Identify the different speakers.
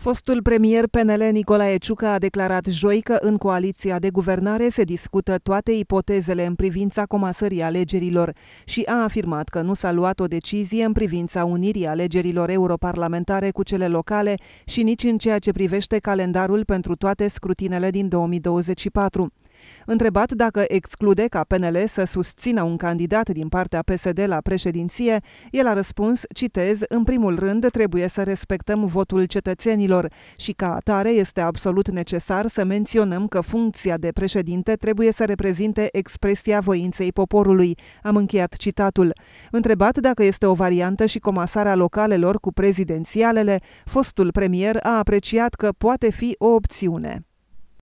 Speaker 1: Fostul premier PNL Nicolae Ciucă a declarat joi că în coaliția de guvernare se discută toate ipotezele în privința comasării alegerilor și a afirmat că nu s-a luat o decizie în privința unirii alegerilor europarlamentare cu cele locale și nici în ceea ce privește calendarul pentru toate scrutinele din 2024. Întrebat dacă exclude ca PNL să susțină un candidat din partea PSD la președinție, el a răspuns, citez, în primul rând trebuie să respectăm votul cetățenilor și ca atare este absolut necesar să menționăm că funcția de președinte trebuie să reprezinte expresia voinței poporului. Am încheiat citatul. Întrebat dacă este o variantă și comasarea localelor cu prezidențialele, fostul premier a apreciat că poate fi o opțiune.